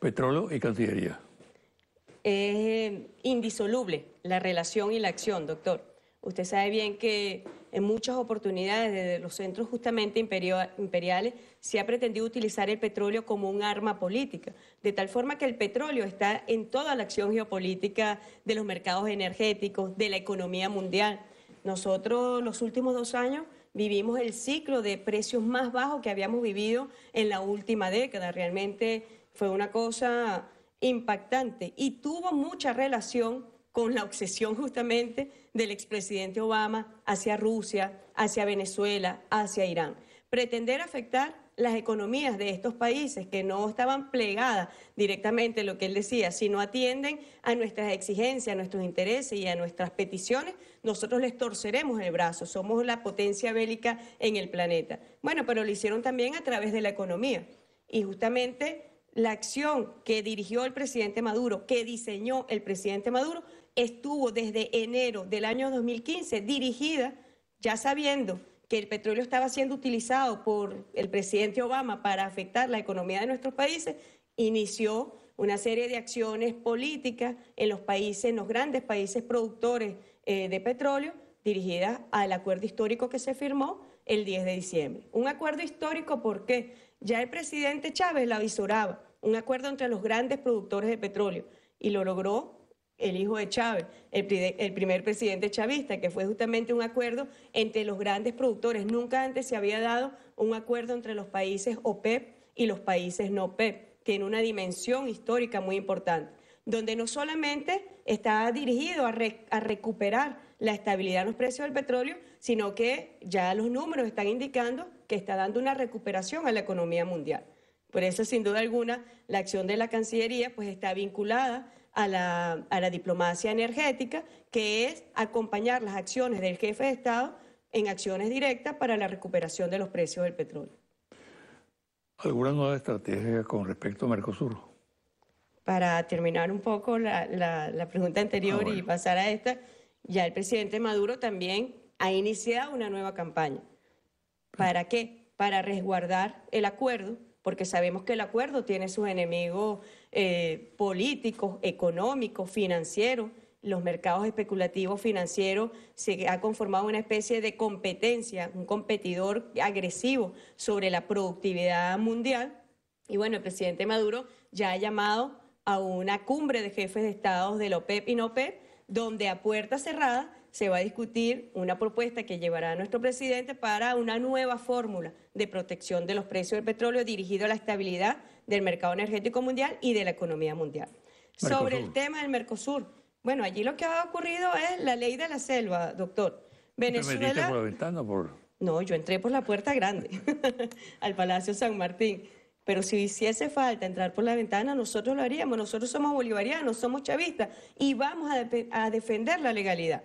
petróleo y Cancillería. Es eh, indisoluble la relación y la acción, doctor. Usted sabe bien que en muchas oportunidades desde los centros justamente imperiales se ha pretendido utilizar el petróleo como un arma política, de tal forma que el petróleo está en toda la acción geopolítica de los mercados energéticos, de la economía mundial. Nosotros los últimos dos años vivimos el ciclo de precios más bajos que habíamos vivido en la última década. Realmente fue una cosa impactante y tuvo mucha relación con la obsesión justamente del expresidente Obama hacia Rusia, hacia Venezuela, hacia Irán. Pretender afectar las economías de estos países que no estaban plegadas directamente, lo que él decía, si no atienden a nuestras exigencias, a nuestros intereses y a nuestras peticiones, nosotros les torceremos el brazo, somos la potencia bélica en el planeta. Bueno, pero lo hicieron también a través de la economía. Y justamente la acción que dirigió el presidente Maduro, que diseñó el presidente Maduro, estuvo desde enero del año 2015 dirigida, ya sabiendo que el petróleo estaba siendo utilizado por el presidente Obama para afectar la economía de nuestros países, inició una serie de acciones políticas en los países, en los grandes países productores eh, de petróleo, dirigidas al acuerdo histórico que se firmó el 10 de diciembre. Un acuerdo histórico, ¿por qué? Ya el presidente Chávez la visoraba, un acuerdo entre los grandes productores de petróleo, y lo logró el hijo de Chávez, el, primer presidente chavista, que fue justamente un acuerdo entre los grandes productores. Nunca antes se había dado un acuerdo entre los países OPEP e y los países no OPEP. Tiene e una dimensión histórica muy importante, donde no solamente está dirigido a, a recuperar la estabilidad en los precios del petróleo, sino que ya los números están indicando que está dando una recuperación a la economía mundial. Por eso, sin duda alguna, la acción de la Cancillería pues, está vinculada a la, diplomacia energética, que es acompañar las acciones del jefe de Estado en acciones directas para la recuperación de los precios del petróleo. ¿Alguna nueva estrategia con respecto a Mercosur? Para terminar un poco la, pregunta anterior ah, y pasar a esta, ya el presidente Maduro también ha iniciado una nueva campaña. ¿Para qué? Para resguardar el acuerdo, porque sabemos que el acuerdo tiene sus enemigos eh, políticos, económicos, financieros. Los mercados especulativos financieros se ha conformado una especie de competencia, un competidor agresivo sobre la productividad mundial. Y bueno, el presidente Maduro ya ha llamado a una cumbre de jefes de Estado de la OPEP y no OPEP, donde a puerta cerrada se va a discutir una propuesta que llevará a nuestro presidente para una nueva fórmula de protección de los precios del petróleo dirigido a la estabilidad del mercado energético mundial y de la economía mundial. Sobre el tema del Mercosur, bueno, allí lo que ha ocurrido es la ley de la selva, doctor. Venezuela. por la ventana por... No, yo entré por la puerta grande al Palacio San Martín. Pero si hiciese falta entrar por la ventana, nosotros lo haríamos. Nosotros somos bolivarianos, somos chavistas y vamos a defender la legalidad.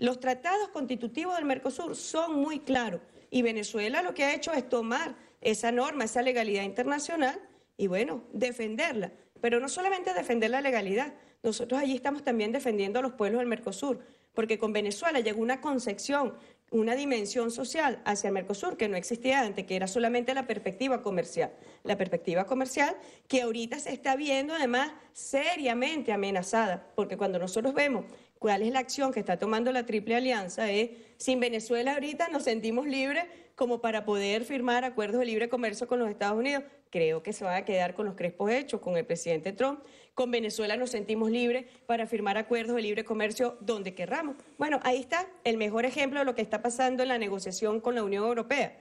Los tratados constitutivos del Mercosur son muy claros y Venezuela lo que ha hecho es tomar esa norma, esa legalidad internacional y bueno, defenderla. Pero no solamente defender la legalidad, nosotros allí estamos también defendiendo a los pueblos del Mercosur, porque con Venezuela llegó una concepción, una dimensión social hacia el Mercosur que no existía antes, que era solamente la perspectiva comercial. La perspectiva comercial que ahorita se está viendo además seriamente amenazada, porque cuando nosotros vemos cuál es la acción que está tomando la Triple Alianza es, sin Venezuela ahorita nos sentimos libres como para poder firmar acuerdos de libre comercio con los Estados Unidos. Creo que se va a quedar con los crespos hechos, con el presidente Trump. Con Venezuela nos sentimos libres para firmar acuerdos de libre comercio donde querramos. Bueno, ahí está el mejor ejemplo de lo que está pasando en la negociación con la Unión Europea.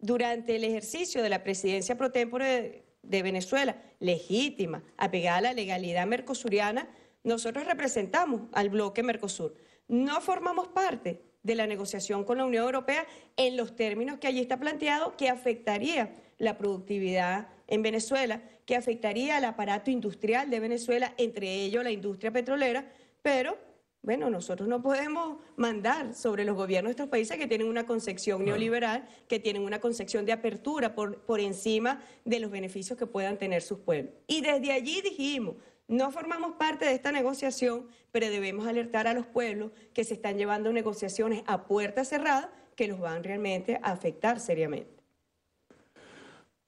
Durante el ejercicio de la presidencia pro tempore de Venezuela, legítima, apegada a la legalidad mercosuriana, nosotros representamos al bloque Mercosur. No formamos parte de la negociación con la Unión Europea en los términos que allí está planteado, que afectaría la productividad en Venezuela, que afectaría al aparato industrial de Venezuela, entre ellos la industria petrolera, pero bueno, nosotros no podemos mandar sobre los gobiernos de estos países que tienen una concepción neoliberal, que tienen una concepción de apertura por, por encima de los beneficios que puedan tener sus pueblos. Y desde allí dijimos, no formamos parte de esta negociación, pero debemos alertar a los pueblos que se están llevando negociaciones a puerta cerrada que los van realmente a afectar seriamente.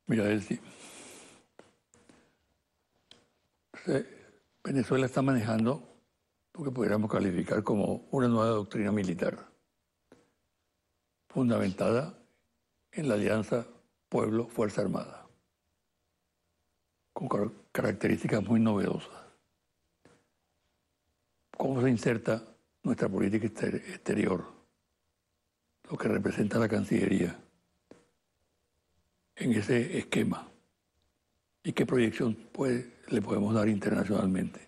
Mira, Elsie. Venezuela está manejando lo que pudiéramos calificar como una nueva doctrina militar, fundamentada en la alianza pueblo-fuerza armada con características muy novedosas. ¿Cómo se inserta nuestra política exterior? Lo que representa la Cancillería en ese esquema y qué proyección le podemos dar internacionalmente.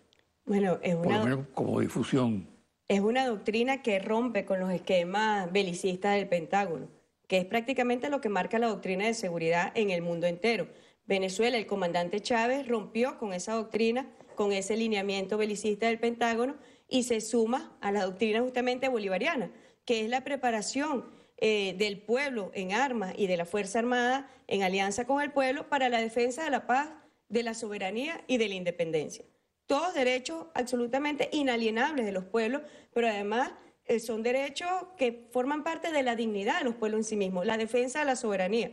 Bueno, es una, Por lo menos como difusión. Es una doctrina que rompe con los esquemas belicistas del Pentágono, que es prácticamente lo que marca la doctrina de seguridad en el mundo entero. Venezuela, el comandante Chávez rompió con esa doctrina, con ese lineamiento belicista del Pentágono y se suma a la doctrina justamente bolivariana, que es la preparación eh, del pueblo en armas y de la Fuerza Armada en alianza con el pueblo para la defensa de la paz, de la soberanía y de la independencia. Todos derechos absolutamente inalienables de los pueblos, pero además eh, son derechos que forman parte de la dignidad de los pueblos en sí mismos, la defensa de la soberanía.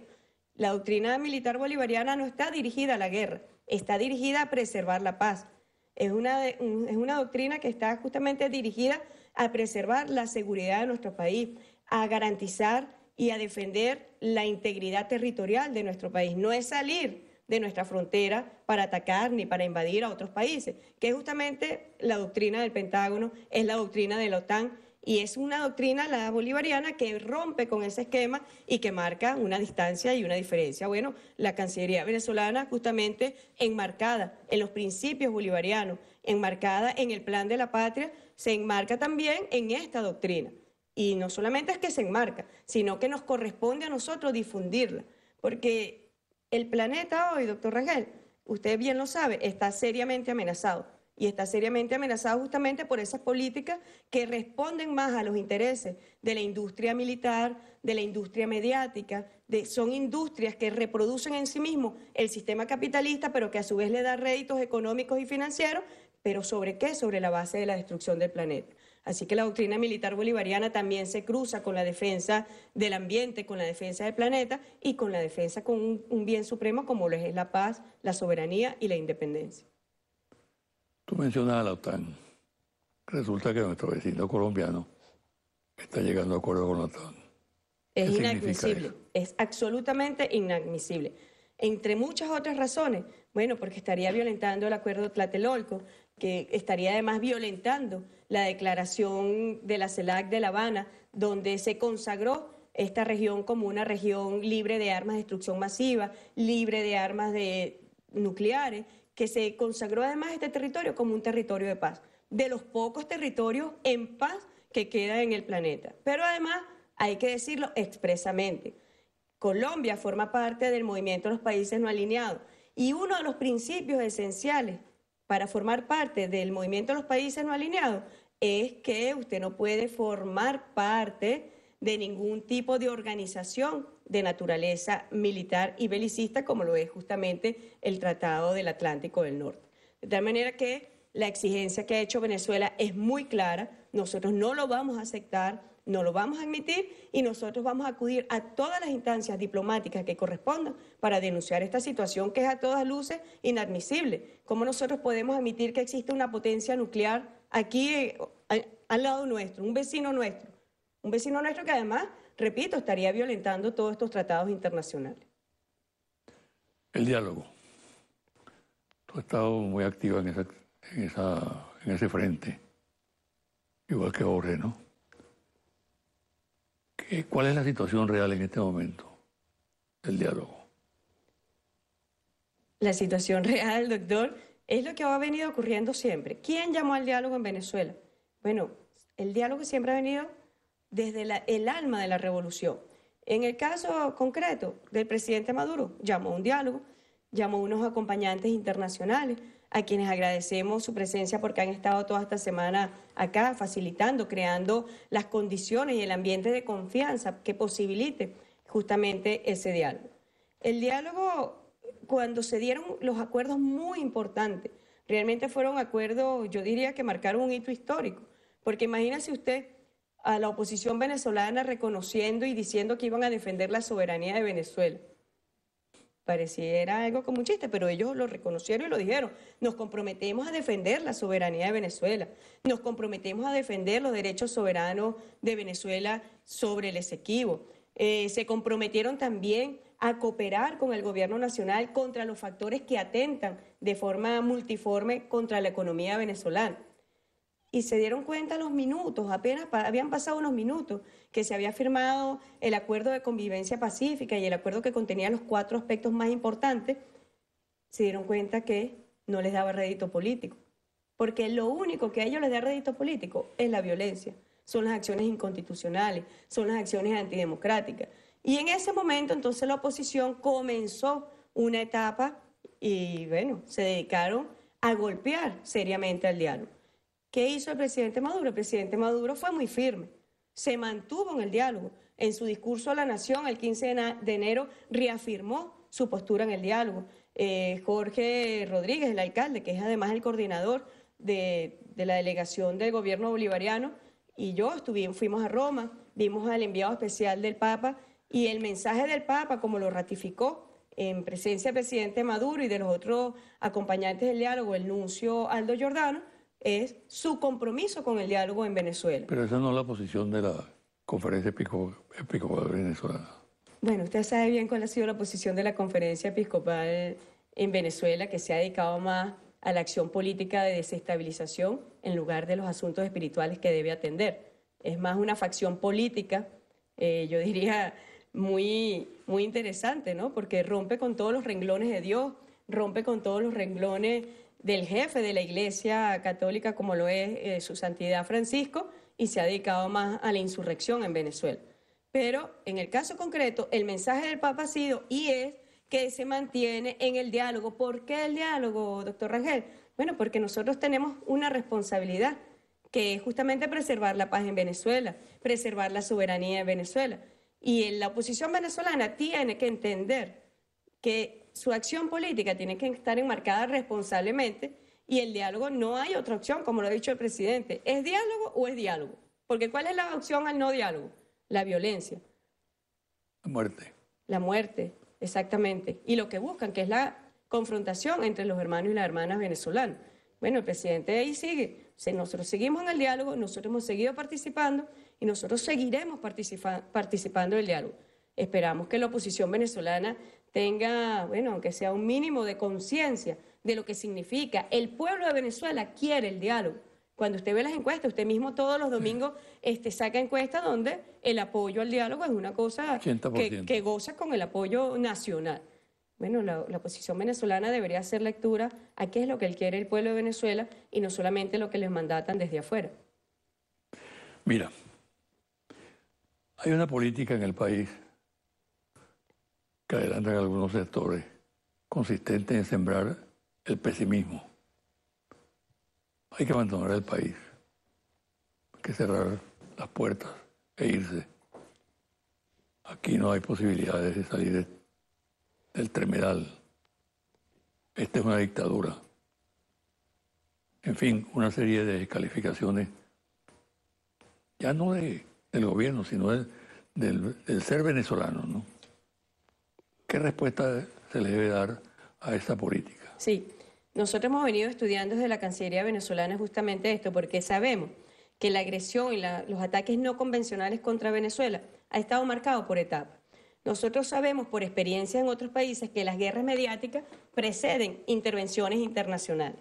La doctrina militar bolivariana no está dirigida a la guerra, está dirigida a preservar la paz. Es una, es una doctrina que está justamente dirigida a preservar la seguridad de nuestro país, a garantizar y a defender la integridad territorial de nuestro país. No es salir de nuestra frontera para atacar ni para invadir a otros países, que es justamente la doctrina del Pentágono, es la doctrina de la OTAN y es una doctrina, la bolivariana, que rompe con ese esquema y que marca una distancia y una diferencia. Bueno, la Cancillería venezolana justamente enmarcada en los principios bolivarianos, enmarcada en el plan de la patria, se enmarca también en esta doctrina. Y no solamente es que se enmarca, sino que nos corresponde a nosotros difundirla. Porque el planeta hoy, doctor Rangel, usted bien lo sabe, está seriamente amenazado y está seriamente amenazada justamente por esas políticas que responden más a los intereses de la industria militar, de la industria mediática, de, son industrias que reproducen en sí mismo el sistema capitalista, pero que a su vez le da réditos económicos y financieros, pero ¿sobre qué? Sobre la base de la destrucción del planeta. Así que la doctrina militar bolivariana también se cruza con la defensa del ambiente, con la defensa del planeta y con la defensa con un bien supremo como lo es la paz, la soberanía y la independencia. Tú la OTAN. Resulta que nuestro vecino colombiano está llegando a acuerdo con la OTAN. Es inadmisible, es absolutamente inadmisible. Entre muchas otras razones, bueno, porque estaría violentando el acuerdo Tlatelolco, que estaría además violentando la declaración de la CELAC de La Habana, donde se consagró esta región como una región libre de armas de destrucción masiva, libre de armas de nucleares que se consagró además este territorio como un territorio de paz, de los pocos territorios en paz que quedan en el planeta. Pero además, hay que decirlo expresamente, Colombia forma parte del movimiento de los países no alineados y uno de los principios esenciales para formar parte del movimiento de los países no alineados es que usted no puede formar parte de ningún tipo de organización de naturaleza militar y belicista como lo es justamente el Tratado del Atlántico del Norte. De tal manera que la exigencia que ha hecho Venezuela es muy clara, nosotros no lo vamos a aceptar, no lo vamos a admitir y nosotros vamos a acudir a todas las instancias diplomáticas que correspondan para denunciar esta situación que es a todas luces inadmisible. ¿Cómo nosotros podemos admitir que existe una potencia nuclear aquí eh, al lado nuestro, un vecino nuestro? Un vecino nuestro que además, repito, estaría violentando todos estos tratados internacionales. El diálogo. Tú has estado muy activa en, ese frente, igual que Jorge, ¿no? ¿Cuál es la situación real en este momento El diálogo? La situación real, doctor, es lo que ha venido ocurriendo siempre. ¿Quién llamó al diálogo en Venezuela? Bueno, el diálogo siempre ha venido desde el alma de la revolución. En el caso concreto del presidente Maduro, llamó a un diálogo, llamó a unos acompañantes internacionales, a quienes agradecemos su presencia porque han estado toda esta semana acá facilitando, creando las condiciones y el ambiente de confianza que posibilite justamente ese diálogo. El diálogo, cuando se dieron los acuerdos muy importantes, realmente fueron acuerdos, yo diría que marcaron un hito histórico, porque imagínese usted a la oposición venezolana reconociendo y diciendo que iban a defender la soberanía de Venezuela. Pareciera algo como un chiste, pero ellos lo reconocieron y lo dijeron. Nos comprometemos a defender la soberanía de Venezuela, nos comprometemos a defender los derechos soberanos de Venezuela sobre el exequivo. Eh, se comprometieron también a cooperar con el gobierno nacional contra los factores que atentan de forma multiforme contra la economía venezolana y se dieron cuenta los minutos, apenas habían pasado unos minutos, que se había firmado el acuerdo de convivencia pacífica y el acuerdo que contenía los cuatro aspectos más importantes, se dieron cuenta que no les daba rédito político. Porque lo único que a ellos les da rédito político es la violencia, son las acciones inconstitucionales, son las acciones antidemocráticas. Y en ese momento entonces la oposición comenzó una etapa y bueno, se dedicaron a golpear seriamente al diálogo. ¿Qué hizo el presidente Maduro? El presidente Maduro fue muy firme, se mantuvo en el diálogo. En su discurso a la nación el 15 de enero reafirmó su postura en el diálogo. Eh, Jorge Rodríguez, el alcalde, que es además el coordinador de, la delegación del gobierno bolivariano, y yo estuvimos, fuimos a Roma, vimos al enviado especial del Papa y el mensaje del Papa, como lo ratificó en presencia del presidente Maduro y de los otros acompañantes del diálogo, el nuncio Aldo Giordano, es su compromiso con el diálogo en Venezuela. Pero esa no es la posición de la conferencia episcopal venezolana. Bueno, usted sabe bien cuál ha sido la posición de la conferencia episcopal en Venezuela, que se ha dedicado más a la acción política de desestabilización en lugar de los asuntos espirituales que debe atender. Es más una facción política, eh, yo diría, muy, muy interesante, ¿no? Porque rompe con todos los renglones de Dios, rompe con todos los renglones del jefe de la Iglesia Católica como lo es eh, su Santidad Francisco y se ha dedicado más a la insurrección en Venezuela. Pero en el caso concreto, el mensaje del Papa ha sido y es que se mantiene en el diálogo. ¿Por qué el diálogo, doctor Rangel? Bueno, porque nosotros tenemos una responsabilidad, que es justamente preservar la paz en Venezuela, preservar la soberanía de Venezuela. Y la oposición venezolana tiene que entender que su acción política tiene que estar enmarcada responsablemente y el diálogo no hay otra opción, como lo ha dicho el presidente. ¿Es diálogo o es diálogo? Porque ¿cuál es la opción al no diálogo? La violencia. La muerte. La muerte, exactamente. Y lo que buscan, que es la confrontación entre los hermanos y las hermanas venezolanos. Bueno, el presidente ahí sigue. nosotros seguimos en el diálogo, nosotros hemos seguido participando y nosotros seguiremos participando el diálogo. Esperamos que la oposición venezolana tenga, bueno, aunque sea un mínimo de conciencia de lo que significa. El pueblo de Venezuela quiere el diálogo. Cuando usted ve las encuestas, usted mismo todos los domingos este, saca encuestas donde el apoyo al diálogo es una cosa que, goza con el apoyo nacional. Bueno, la, la oposición venezolana debería hacer lectura a qué es lo que quiere el pueblo de Venezuela y no solamente lo que les mandatan desde afuera. Mira, hay una política en el país que adelantan algunos sectores, consistente en sembrar el pesimismo. Hay que abandonar el país, hay que cerrar las puertas e irse. Aquí no hay posibilidades de salir del tremedal. Esta es una dictadura. En fin, una serie de calificaciones, ya no de, del gobierno, sino del ser venezolano, ¿no? ¿Qué respuesta se le debe dar a esta política? Sí, nosotros hemos venido estudiando desde la Cancillería venezolana justamente esto, porque sabemos que la agresión y los ataques no convencionales contra Venezuela ha estado marcado por etapas. Nosotros sabemos por experiencia en otros países que las guerras mediáticas preceden intervenciones internacionales.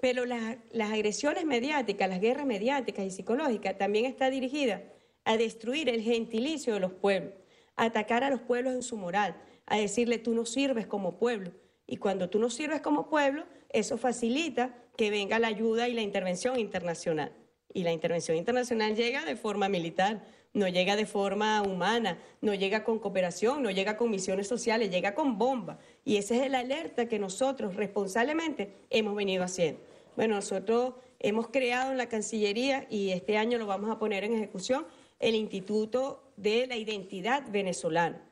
Pero las, agresiones mediáticas, las guerras mediáticas y psicológicas también está dirigidas a destruir el gentilicio de los pueblos, atacar a los pueblos en su moral, a decirle tú no sirves como pueblo. Y cuando tú no sirves como pueblo, eso facilita que venga la ayuda y la intervención internacional. Y la intervención internacional llega de forma militar, no llega de forma humana, no llega con cooperación, no llega con misiones sociales, llega con bombas. Y esa es la alerta que nosotros responsablemente hemos venido haciendo. Bueno, nosotros hemos creado en la Cancillería y este año lo vamos a poner en ejecución el Instituto de la Identidad Venezolana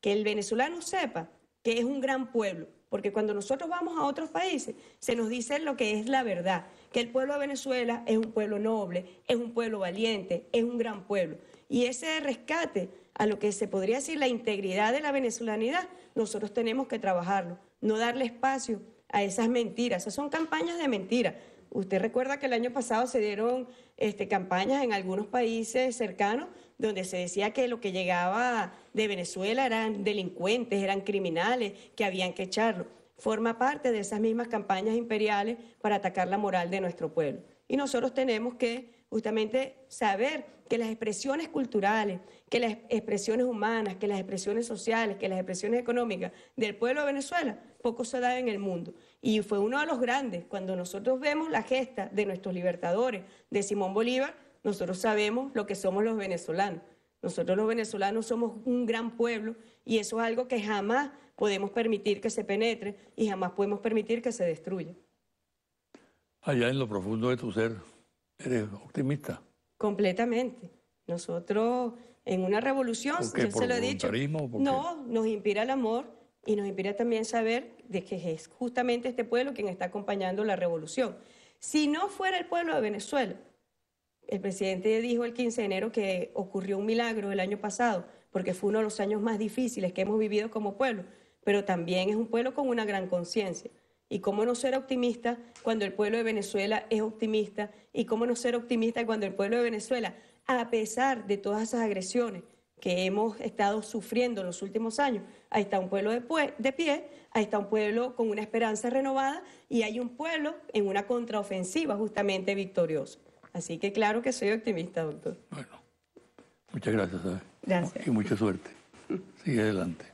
que el venezolano sepa que es un gran pueblo, porque cuando nosotros vamos a otros países se nos dice lo que es la verdad, que el pueblo de Venezuela es un pueblo noble, es un pueblo valiente, es un gran pueblo. Y ese rescate a lo que se podría decir la integridad de la venezolanidad, nosotros tenemos que trabajarlo, no darle espacio a esas mentiras, esas son campañas de mentira. Usted recuerda que el año pasado se dieron este, campañas en algunos países cercanos donde se decía que lo que llegaba de Venezuela eran delincuentes, eran criminales que habían que echarlo. Forma parte de esas mismas campañas imperiales para atacar la moral de nuestro pueblo. Y nosotros tenemos que justamente saber que las expresiones culturales, que las expresiones humanas, que las expresiones sociales, que las expresiones económicas del pueblo de Venezuela poco se da en el mundo. Y fue uno de los grandes. Cuando nosotros vemos la gesta de nuestros libertadores, de Simón Bolívar, nosotros sabemos lo que somos los venezolanos. Nosotros los venezolanos somos un gran pueblo y eso es algo que jamás podemos permitir que se penetre y jamás podemos permitir que se destruya. Allá en lo profundo de tu ser, eres optimista. Completamente. Nosotros en una revolución, se lo he dicho, no, nos inspira el amor y nos inspira también saber de que es justamente este pueblo quien está acompañando la revolución. Si no fuera el pueblo de Venezuela, el presidente dijo el 15 de enero que ocurrió un milagro el año pasado, porque fue uno de los años más difíciles que hemos vivido como pueblo, pero también es un pueblo con una gran conciencia. ¿Y cómo no ser optimista cuando el pueblo de Venezuela es optimista? ¿Y cómo no ser optimista cuando el pueblo de Venezuela, a pesar de todas esas agresiones que hemos estado sufriendo en los últimos años, ahí está un pueblo de, pie, ahí está un pueblo con una esperanza renovada y hay un pueblo en una contraofensiva justamente victoriosa. Así que claro que soy optimista, doctor. Bueno, muchas gracias. ¿sabes? Gracias. Y mucha suerte. Sigue adelante.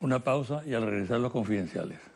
Una pausa y al regresar los confidenciales.